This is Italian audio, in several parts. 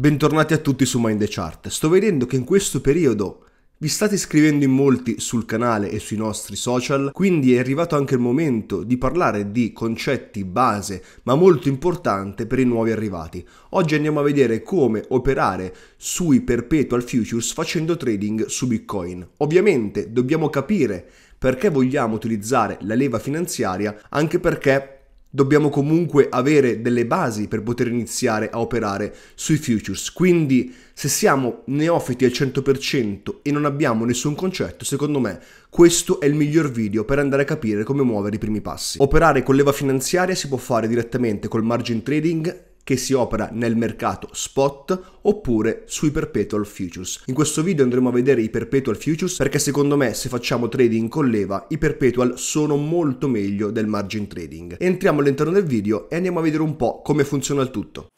Bentornati a tutti su Mind the Chart. Sto vedendo che in questo periodo vi state iscrivendo in molti sul canale e sui nostri social, quindi è arrivato anche il momento di parlare di concetti base, ma molto importante per i nuovi arrivati. Oggi andiamo a vedere come operare sui perpetual futures facendo trading su Bitcoin. Ovviamente dobbiamo capire perché vogliamo utilizzare la leva finanziaria, anche perché dobbiamo comunque avere delle basi per poter iniziare a operare sui futures. Quindi se siamo neofiti al 100% e non abbiamo nessun concetto, secondo me questo è il miglior video per andare a capire come muovere i primi passi. Operare con leva finanziaria si può fare direttamente col margin trading che si opera nel mercato spot oppure sui perpetual futures. In questo video andremo a vedere i perpetual futures perché secondo me se facciamo trading con leva i perpetual sono molto meglio del margin trading. Entriamo all'interno del video e andiamo a vedere un po' come funziona il tutto.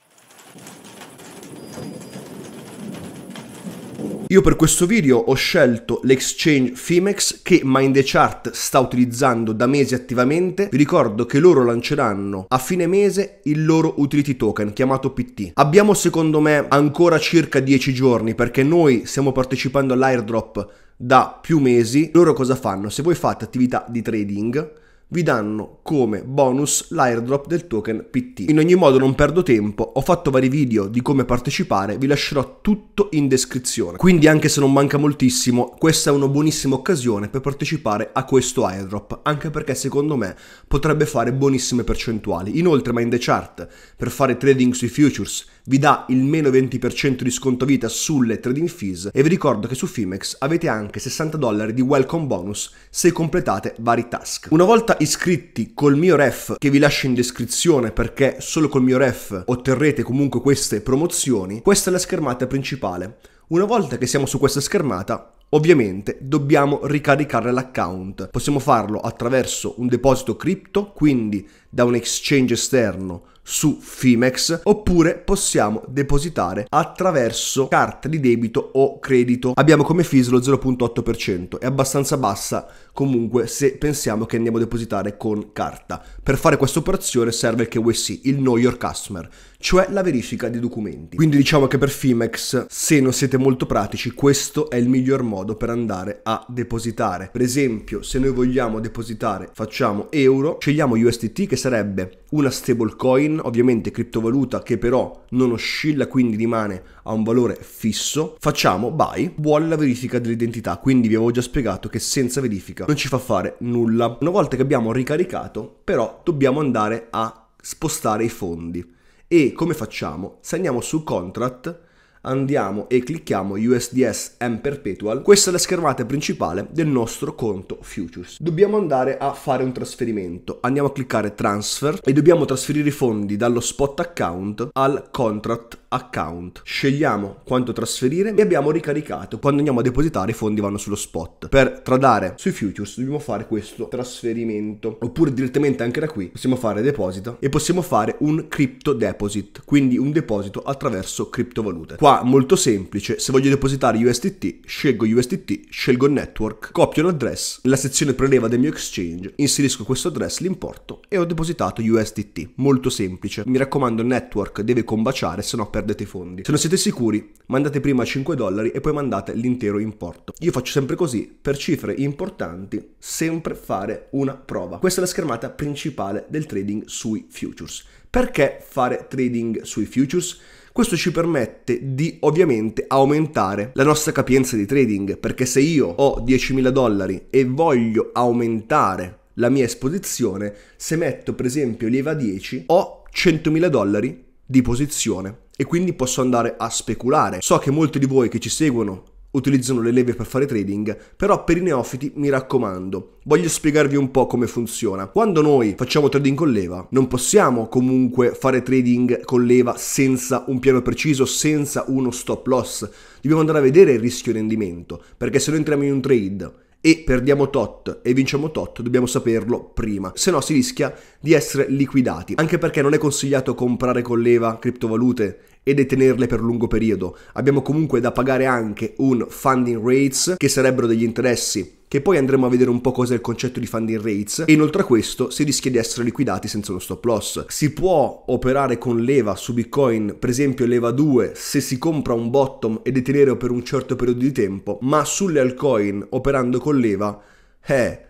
Io per questo video ho scelto l'exchange Fimex che Mindechart sta utilizzando da mesi attivamente. Vi ricordo che loro lanceranno a fine mese il loro utility token chiamato PT. Abbiamo secondo me ancora circa 10 giorni perché noi stiamo partecipando all'airdrop da più mesi. Loro cosa fanno? Se voi fate attività di trading vi danno come bonus l'airdrop del token PT. In ogni modo non perdo tempo, ho fatto vari video di come partecipare, vi lascerò tutto in descrizione. Quindi anche se non manca moltissimo, questa è una buonissima occasione per partecipare a questo airdrop, anche perché secondo me potrebbe fare buonissime percentuali. Inoltre Mind the Chart per fare trading sui futures vi dà il meno 20% di sconto vita sulle trading fees e vi ricordo che su Fimex avete anche 60 dollari di welcome bonus se completate vari task. Una volta iscritti col mio ref che vi lascio in descrizione perché solo col mio ref otterrete comunque queste promozioni, questa è la schermata principale. Una volta che siamo su questa schermata, Ovviamente dobbiamo ricaricare l'account. Possiamo farlo attraverso un deposito cripto, quindi da un exchange esterno su Fimex oppure possiamo depositare attraverso carta di debito o credito. Abbiamo come fees lo 0.8%, è abbastanza bassa comunque se pensiamo che andiamo a depositare con carta. Per fare questa operazione serve il KYC, il Know Your Customer, cioè la verifica dei documenti. Quindi diciamo che per Fimex, se non siete molto pratici, questo è il miglior modo per andare a depositare. Per esempio, se noi vogliamo depositare, facciamo euro, scegliamo USDT che sarebbe una stablecoin Bitcoin, ovviamente criptovaluta che però non oscilla, quindi rimane a un valore fisso, facciamo buy, vuole la verifica dell'identità, quindi vi avevo già spiegato che senza verifica non ci fa fare nulla. Una volta che abbiamo ricaricato, però dobbiamo andare a spostare i fondi. E come facciamo? Se andiamo su contract andiamo e clicchiamo USDS M Perpetual, questa è la schermata principale del nostro conto Futures. Dobbiamo andare a fare un trasferimento, andiamo a cliccare Transfer e dobbiamo trasferire i fondi dallo spot account al contract account. Scegliamo quanto trasferire e abbiamo ricaricato. Quando andiamo a depositare i fondi vanno sullo spot. Per tradare sui futures dobbiamo fare questo trasferimento. Oppure direttamente anche da qui possiamo fare deposito e possiamo fare un crypto deposit, quindi un deposito attraverso criptovalute. Qua Qua molto semplice, se voglio depositare USDT, scelgo USDT, scelgo network, copio l'address, nella sezione preleva del mio exchange, inserisco questo address, l'importo e ho depositato USDT. Molto semplice. Mi raccomando, network deve combaciare, se no perdete i fondi. Se non siete sicuri, mandate prima 5 dollari e poi mandate l'intero importo. Io faccio sempre così, per cifre importanti, sempre fare una prova. Questa è la schermata principale del trading sui futures. Perché fare trading sui futures? Questo ci permette di ovviamente aumentare la nostra capienza di trading, perché se io ho 10.000 dollari e voglio aumentare la mia esposizione, se metto per esempio leva 10, ho 100.000 dollari di posizione e quindi posso andare a speculare. So che molti di voi che ci seguono utilizzano le leve per fare trading, però per i neofiti mi raccomando, voglio spiegarvi un po' come funziona. Quando noi facciamo trading con leva, non possiamo comunque fare trading con leva senza un piano preciso, senza uno stop loss. Dobbiamo andare a vedere il rischio rendimento, perché se noi entriamo in un trade e perdiamo tot e vinciamo tot, dobbiamo saperlo prima, se no si rischia di essere liquidati, anche perché non è consigliato comprare con leva criptovalute e detenerle per lungo periodo. Abbiamo comunque da pagare anche un funding rates che sarebbero degli interessi che poi andremo a vedere un po' cos'è il concetto di funding rates, e inoltre a questo si rischia di essere liquidati senza uno stop loss. Si può operare con leva su Bitcoin, per esempio leva 2, se si compra un bottom e detenere per un certo periodo di tempo, ma sulle altcoin operando con leva, eh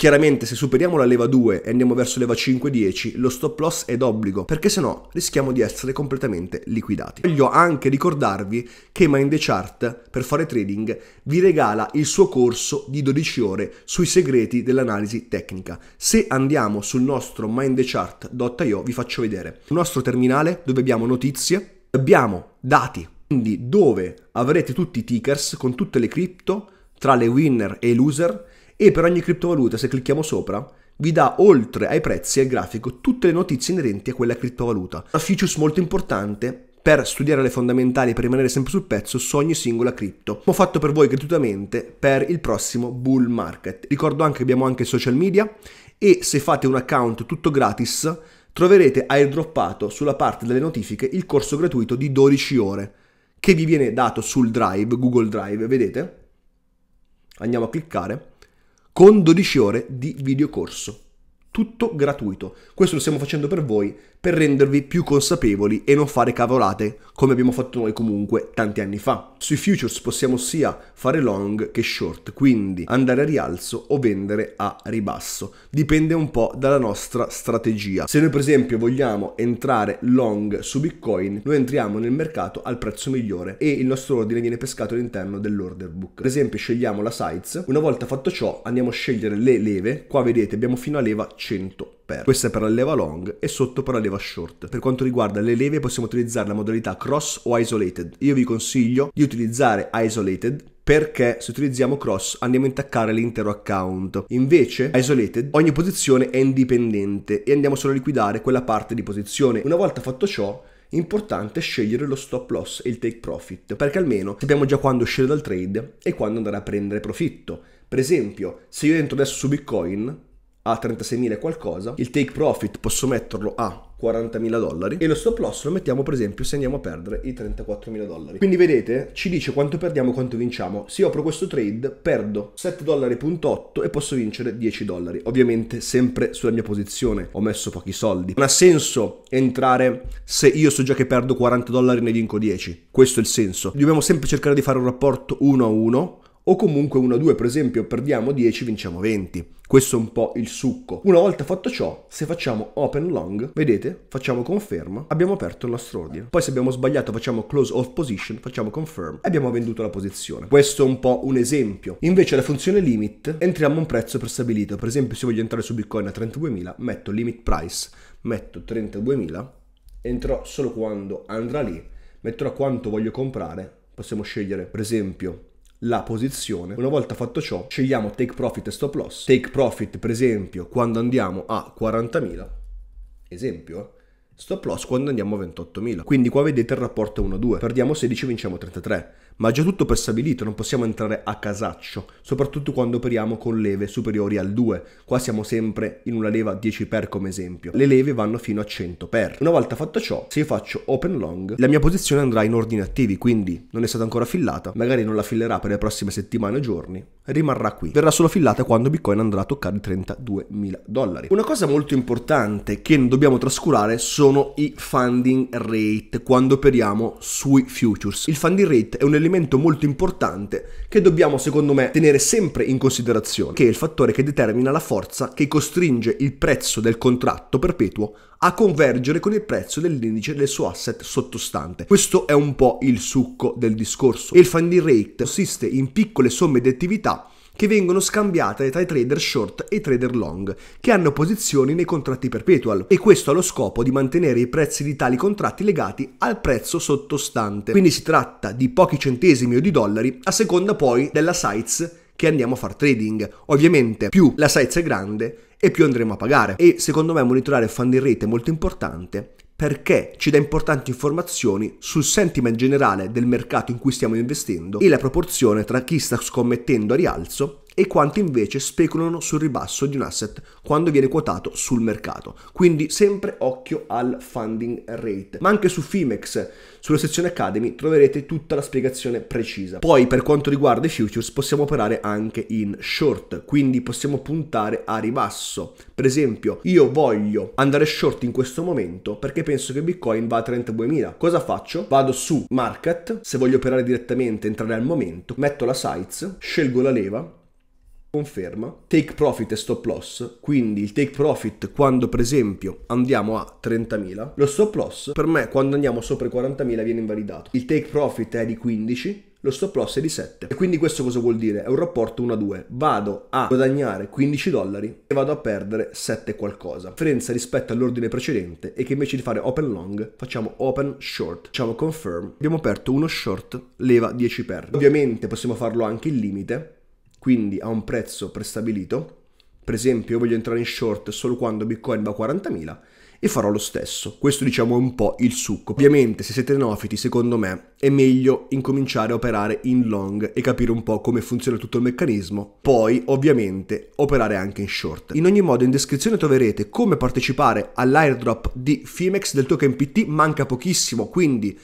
Chiaramente se superiamo la leva 2 e andiamo verso leva 5-10 lo stop loss è d'obbligo perché sennò rischiamo di essere completamente liquidati. Voglio anche ricordarvi che Mind the Chart per fare trading vi regala il suo corso di 12 ore sui segreti dell'analisi tecnica. Se andiamo sul nostro mindthechart.io vi faccio vedere il nostro terminale dove abbiamo notizie, abbiamo dati, quindi dove avrete tutti i tickers con tutte le cripto tra le winner e i loser e per ogni criptovaluta, se clicchiamo sopra, vi dà oltre ai prezzi e al grafico tutte le notizie inerenti a quella criptovaluta. Una features molto importante per studiare le fondamentali e per rimanere sempre sul pezzo su ogni singola cripto. L'ho fatto per voi gratuitamente per il prossimo bull market. Ricordo anche che abbiamo anche social media e se fate un account tutto gratis troverete airdroppato sulla parte delle notifiche il corso gratuito di 12 ore che vi viene dato sul Drive, Google Drive, vedete? Andiamo a cliccare con 12 ore di videocorso. Tutto gratuito. Questo lo stiamo facendo per voi per rendervi più consapevoli e non fare cavolate come abbiamo fatto noi comunque tanti anni fa. Sui futures possiamo sia fare long che short, quindi andare a rialzo o vendere a ribasso. Dipende un po' dalla nostra strategia. Se noi per esempio vogliamo entrare long su Bitcoin, noi entriamo nel mercato al prezzo migliore e il nostro ordine viene pescato all'interno dell'order book. Per esempio scegliamo la size, una volta fatto ciò andiamo a scegliere le leve, qua vedete abbiamo fino a leva 100 pair. Questa è per la leva long e sotto per la leva short. Per quanto riguarda le leve possiamo utilizzare la modalità cross o isolated. Io vi consiglio di utilizzare isolated perché se utilizziamo cross andiamo a intaccare l'intero account. Invece, isolated, ogni posizione è indipendente e andiamo solo a liquidare quella parte di posizione. Una volta fatto ciò, importante scegliere lo stop loss e il take profit, perché almeno sappiamo già quando uscire dal trade e quando andare a prendere profitto. Per esempio, se io entro adesso su Bitcoin, a 36.000 qualcosa, il take profit posso metterlo a 40.000 dollari e lo stop loss lo mettiamo per esempio se andiamo a perdere i 34.000 dollari. Quindi vedete, ci dice quanto perdiamo e quanto vinciamo. Se io apro questo trade perdo 7 dollari e posso vincere 10 dollari. Ovviamente sempre sulla mia posizione, ho messo pochi soldi. Non ha senso entrare se io so già che perdo 40 dollari e ne vinco 10. Questo è il senso. Dobbiamo sempre cercare di fare un rapporto 1 a 1 o comunque 1-2 per esempio perdiamo 10 vinciamo 20. Questo è un po' il succo. Una volta fatto ciò, se facciamo open long, vedete, facciamo conferma, abbiamo aperto il nostro ordine. Poi se abbiamo sbagliato facciamo close off position, facciamo confirm e abbiamo venduto la posizione. Questo è un po' un esempio. Invece la funzione limit, entriamo a un prezzo prestabilito. Per esempio se voglio entrare su Bitcoin a 32.000, metto limit price, metto 32.000, entrerò solo quando andrà lì, metterò quanto voglio comprare. Possiamo scegliere per esempio la posizione. Una volta fatto ciò, scegliamo take profit e stop loss. Take profit, per esempio, quando andiamo a 40.000, esempio, eh, stop loss quando andiamo a 28.000. Quindi qua vedete il rapporto 1-2, perdiamo 16 vinciamo 33. Ma già tutto prestabilito, non possiamo entrare a casaccio, soprattutto quando operiamo con leve superiori al 2. Qua siamo sempre in una leva 10 per come esempio. Le leve vanno fino a 100 per. Una volta fatto ciò, se io faccio open long, la mia posizione andrà in ordine attivi, quindi non è stata ancora fillata, magari non la fillerà per le prossime settimane o giorni, rimarrà qui. Verrà solo fillata quando Bitcoin andrà a toccare i 32.000 dollari. Una cosa molto importante che non dobbiamo trascurare sono sono i funding rate quando operiamo sui futures. Il funding rate è un elemento molto importante che dobbiamo secondo me tenere sempre in considerazione, che è il fattore che determina la forza che costringe il prezzo del contratto perpetuo a convergere con il prezzo dell'indice del suo asset sottostante. Questo è un po' il succo del discorso. il funding rate consiste in piccole somme di attività che vengono scambiate tra i trader short e i trader long, che hanno posizioni nei contratti perpetual, e questo ha lo scopo di mantenere i prezzi di tali contratti legati al prezzo sottostante. Quindi si tratta di pochi centesimi o di dollari, a seconda poi della size che andiamo a far trading. Ovviamente più la size è grande e più andremo a pagare. E secondo me monitorare il funding rate è molto importante perché ci dà importanti informazioni sul sentiment generale del mercato in cui stiamo investendo e la proporzione tra chi sta scommettendo a rialzo e quanti invece speculano sul ribasso di un asset quando viene quotato sul mercato. Quindi sempre occhio al funding rate. Ma anche su Fimex, sulla sezione Academy, troverete tutta la spiegazione precisa. Poi per quanto riguarda i futures possiamo operare anche in short, quindi possiamo puntare a ribasso. Per esempio io voglio andare short in questo momento perché penso che Bitcoin va a 32.000. Cosa faccio? Vado su market, se voglio operare direttamente, entrare al momento, metto la size, scelgo la leva conferma, take profit e stop loss, quindi il take profit quando per esempio andiamo a 30.000, lo stop loss per me quando andiamo sopra i 40.000 viene invalidato, il take profit è di 15, lo stop loss è di 7. E quindi questo cosa vuol dire? È un rapporto 1 a 2. Vado a guadagnare 15 dollari e vado a perdere 7 qualcosa. Differenza rispetto all'ordine precedente è che invece di fare open long facciamo open short. Facciamo confirm. Abbiamo aperto uno short, leva 10 perdite. Ovviamente possiamo farlo anche in limite quindi a un prezzo prestabilito. Per esempio, io voglio entrare in short solo quando Bitcoin va a 40.000 e farò lo stesso. Questo diciamo è un po' il succo. Ovviamente se siete neofiti, secondo me è meglio incominciare a operare in long e capire un po' come funziona tutto il meccanismo, poi ovviamente operare anche in short. In ogni modo in descrizione troverete come partecipare all'airdrop di Fimex del token PT, manca pochissimo, quindi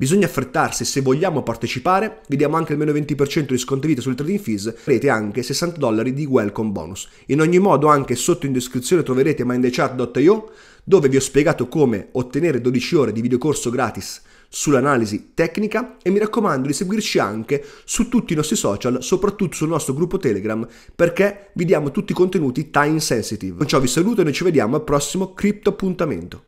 Bisogna affrettarsi se vogliamo partecipare, vi diamo anche almeno 20% di sconto vita sul trading fees, avrete anche 60 dollari di welcome bonus. In ogni modo anche sotto in descrizione troverete mindechart.io dove vi ho spiegato come ottenere 12 ore di videocorso gratis sull'analisi tecnica e mi raccomando di seguirci anche su tutti i nostri social, soprattutto sul nostro gruppo Telegram, perché vi diamo tutti i contenuti time sensitive. Con ciò vi saluto e noi ci vediamo al prossimo Crypto appuntamento.